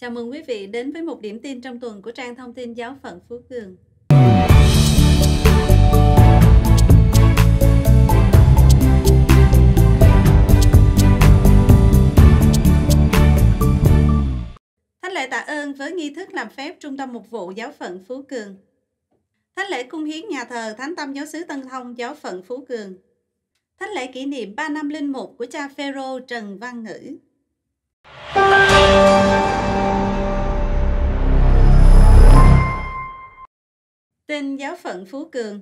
Chào mừng quý vị đến với một điểm tin trong tuần của trang thông tin giáo phận Phú Cường. Thánh lễ tạ ơn với nghi thức làm phép Trung tâm Mục vụ Giáo phận Phú Cường. Thánh lễ cung hiến nhà thờ Thánh Tâm Giáo sứ Tân Thông Giáo phận Phú Cường. Thánh lễ kỷ niệm 3 năm linh mục của cha Phêrô Trần Văn Ngữ. Tin giáo phận Phú Cường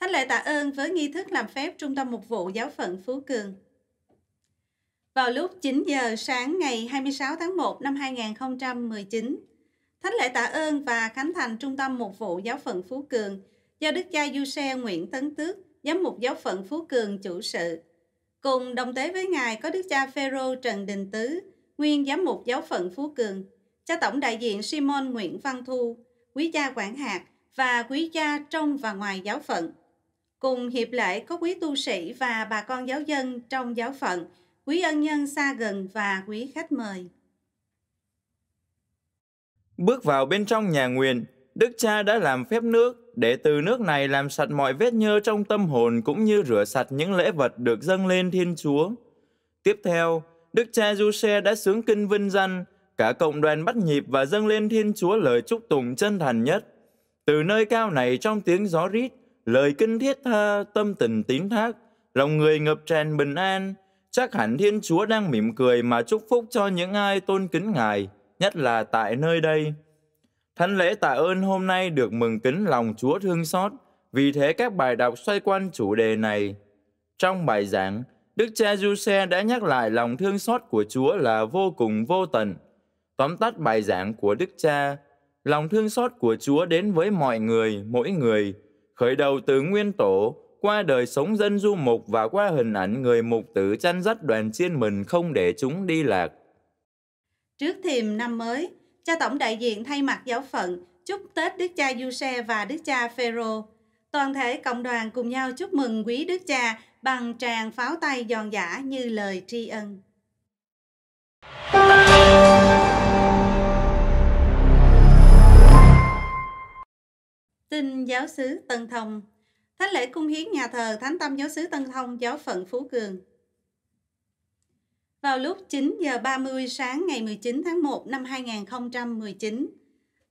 Thánh lễ tạ ơn với nghi thức làm phép Trung tâm Mục vụ Giáo phận Phú Cường. Vào lúc 9 giờ sáng ngày 26 tháng 1 năm 2019, Thánh lễ tạ ơn và khánh thành Trung tâm Mục vụ Giáo phận Phú Cường do Đức cha Du Xe Nguyễn Tấn Tước, Giám mục Giáo phận Phú Cường chủ sự. Cùng đồng tế với Ngài có Đức cha Phêrô Trần Đình Tứ, nguyên Giám mục Giáo phận Phú Cường, cha tổng đại diện Simon Nguyễn Văn Thu, quý cha quản hạt và quý cha trong và ngoài giáo phận. Cùng hiệp lễ có quý tu sĩ và bà con giáo dân trong giáo phận, quý ân nhân xa gần và quý khách mời. Bước vào bên trong nhà nguyện, Đức Cha đã làm phép nước để từ nước này làm sạch mọi vết nhơ trong tâm hồn cũng như rửa sạch những lễ vật được dâng lên Thiên Chúa. Tiếp theo, Đức Cha Du Xe đã sướng kinh vinh danh, cả cộng đoàn bắt nhịp và dâng lên Thiên Chúa lời chúc tùng chân thành nhất. Từ nơi cao này trong tiếng gió rít, lời kinh thiết tha, tâm tình tín thác, lòng người ngập tràn bình an. Chắc hẳn Thiên Chúa đang mỉm cười mà chúc phúc cho những ai tôn kính Ngài, nhất là tại nơi đây. Thánh lễ tạ ơn hôm nay được mừng kính lòng Chúa thương xót, vì thế các bài đọc xoay quanh chủ đề này. Trong bài giảng, Đức cha Giuse đã nhắc lại lòng thương xót của Chúa là vô cùng vô tận. Tóm tắt bài giảng của Đức cha lòng thương xót của Chúa đến với mọi người, mỗi người, khởi đầu từ nguyên tổ, qua đời sống dân du mục và qua hình ảnh người mục tử chăn dắt đoàn chiên mình không để chúng đi lạc. Trước thềm năm mới, cha tổng đại diện thay mặt giáo phận chúc Tết Đức cha Giuse và Đức cha Phêrô. Toàn thể cộng đoàn cùng nhau chúc mừng quý Đức cha bằng tràng pháo tay giòn giả như lời tri ân. Tin giáo sứ Tân Thông Thánh lễ cung hiến nhà thờ Thánh Tâm giáo sứ Tân Thông giáo phận Phú Cường Vào lúc 9 giờ 30 sáng ngày 19 tháng 1 năm 2019,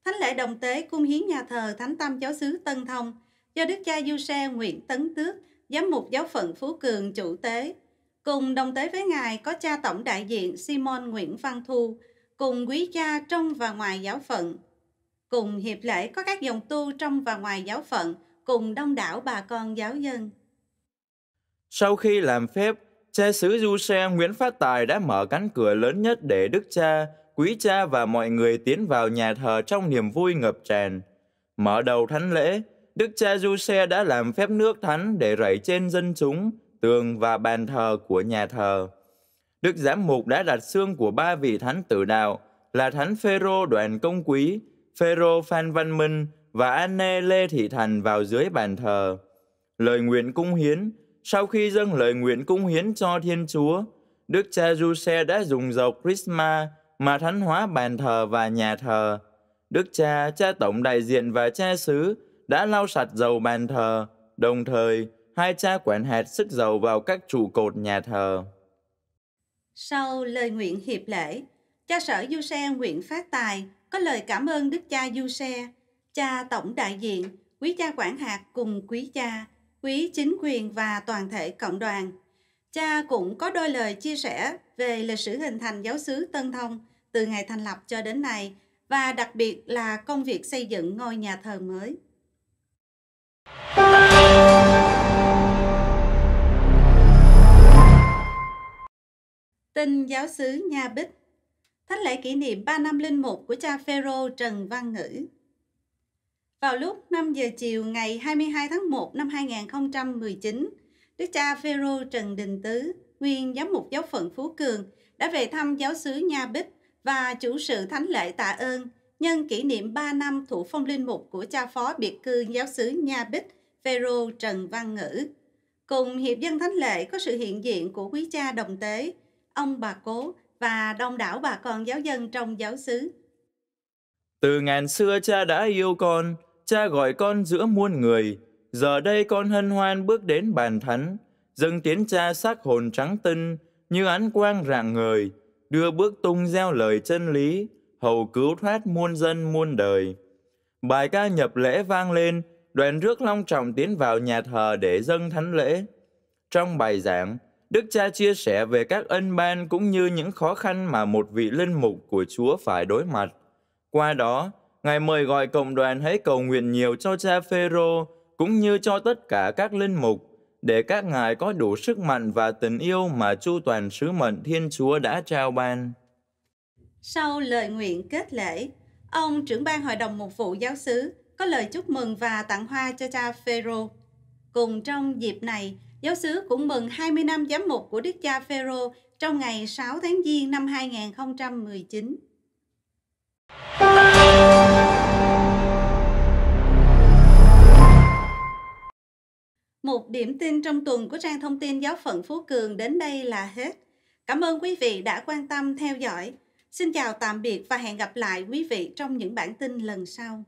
Thánh lễ đồng tế cung hiến nhà thờ Thánh Tâm giáo sứ Tân Thông do Đức cha Du Xe Nguyễn Tấn Tước, giám mục giáo phận Phú Cường chủ tế. Cùng đồng tế với ngài có cha tổng đại diện Simon Nguyễn Văn Thu, cùng quý cha trong và ngoài giáo phận, Cùng hiệp lễ có các dòng tu trong và ngoài giáo phận, cùng đông đảo bà con giáo dân. Sau khi làm phép, cha xứ Du Xe Nguyễn Phát Tài đã mở cánh cửa lớn nhất để Đức Cha, Quý Cha và mọi người tiến vào nhà thờ trong niềm vui ngập tràn. Mở đầu thánh lễ, Đức Cha Du Xe đã làm phép nước thánh để rảy trên dân chúng, tường và bàn thờ của nhà thờ. Đức Giám Mục đã đặt xương của ba vị thánh tử đạo là Thánh Phêrô Đoàn Công Quý, Phêrô Phan Văn Minh và Anne Lê Thị Thành vào dưới bàn thờ. Lời nguyện cung hiến Sau khi dâng lời nguyện cung hiến cho Thiên Chúa, Đức cha Giuse đã dùng dầu Chrisma mà thánh hóa bàn thờ và nhà thờ. Đức cha, cha tổng đại diện và cha xứ đã lau sạch dầu bàn thờ, đồng thời hai cha quản hạt sức dầu vào các trụ cột nhà thờ. Sau lời nguyện hiệp lễ, Cha sở Du Xe nguyện phát tài có lời cảm ơn Đức cha Du Xe, cha tổng đại diện, quý cha quản hạt cùng quý cha, quý chính quyền và toàn thể cộng đoàn. Cha cũng có đôi lời chia sẻ về lịch sử hình thành giáo xứ Tân Thông từ ngày thành lập cho đến nay và đặc biệt là công việc xây dựng ngôi nhà thờ mới. Tin giáo xứ Nha Bích thánh lễ kỷ niệm 3 năm linh mục của cha Phêrô Trần Văn Ngữ. Vào lúc 5 giờ chiều ngày 22 tháng 1 năm 2019, Đức cha Phêrô Trần Đình Tứ, nguyên giám mục giáo phận Phú Cường, đã về thăm giáo xứ Nha Bích và chủ sự thánh lễ tạ ơn nhân kỷ niệm 3 năm thủ phong linh mục của cha phó biệt cư giáo xứ Nha Bích, Phêrô Trần Văn Ngữ. Cùng hiệp dân thánh lễ có sự hiện diện của quý cha đồng tế, ông bà cố và đông đảo bà con giáo dân trong giáo xứ. Từ ngàn xưa cha đã yêu con, cha gọi con giữa muôn người. Giờ đây con hân hoan bước đến bàn thánh, dâng tiến cha xác hồn trắng tinh như ánh quang rạng ngời, đưa bước tung gieo lời chân lý, hầu cứu thoát muôn dân muôn đời. Bài ca nhập lễ vang lên, đoàn rước long trọng tiến vào nhà thờ để dâng thánh lễ. Trong bài giảng, Đức cha chia sẻ về các ân ban cũng như những khó khăn mà một vị linh mục của Chúa phải đối mặt. Qua đó, Ngài mời gọi cộng đoàn hãy cầu nguyện nhiều cho cha Phêrô cũng như cho tất cả các linh mục để các ngài có đủ sức mạnh và tình yêu mà chu toàn sứ mệnh Thiên Chúa đã trao ban. Sau lời nguyện kết lễ, ông trưởng ban hội đồng mục vụ giáo xứ có lời chúc mừng và tặng hoa cho cha Phêrô. Cùng trong dịp này, giáo xứ cũng mừng 20 năm giám mục của Đức cha Phêrô trong ngày 6 tháng Giêng năm 2019. Một điểm tin trong tuần của trang thông tin giáo phận Phú Cường đến đây là hết. Cảm ơn quý vị đã quan tâm theo dõi. Xin chào tạm biệt và hẹn gặp lại quý vị trong những bản tin lần sau.